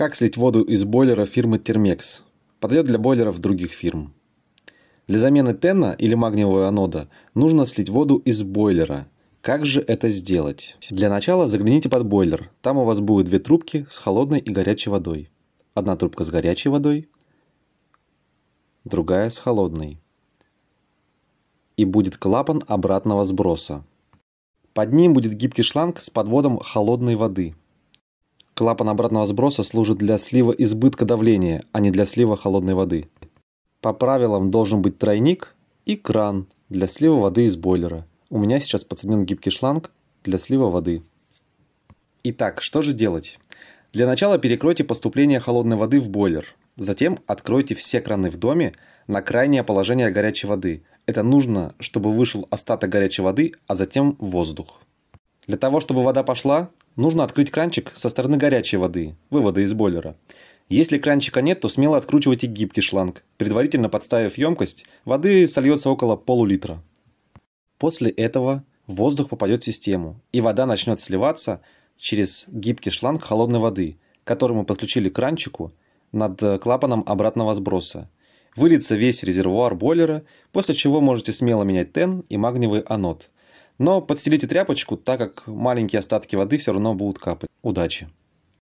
Как слить воду из бойлера фирмы Термекс? Подойдет для бойлеров других фирм. Для замены тена или магниевого анода нужно слить воду из бойлера. Как же это сделать? Для начала загляните под бойлер. Там у вас будут две трубки с холодной и горячей водой. Одна трубка с горячей водой, другая с холодной. И будет клапан обратного сброса. Под ним будет гибкий шланг с подводом холодной воды. Клапан обратного сброса служит для слива избытка давления, а не для слива холодной воды. По правилам должен быть тройник и кран для слива воды из бойлера. У меня сейчас подсоединен гибкий шланг для слива воды. Итак, что же делать? Для начала перекройте поступление холодной воды в бойлер. Затем откройте все краны в доме на крайнее положение горячей воды. Это нужно, чтобы вышел остаток горячей воды, а затем воздух. Для того, чтобы вода пошла, нужно открыть кранчик со стороны горячей воды, вывода из бойлера. Если кранчика нет, то смело откручивайте гибкий шланг. Предварительно подставив емкость, воды сольется около полулитра. После этого воздух попадет в систему, и вода начнет сливаться через гибкий шланг холодной воды, который мы подключили к кранчику над клапаном обратного сброса. Выльется весь резервуар бойлера, после чего можете смело менять тен и магниевый анод – но подстелите тряпочку, так как маленькие остатки воды все равно будут капать. Удачи!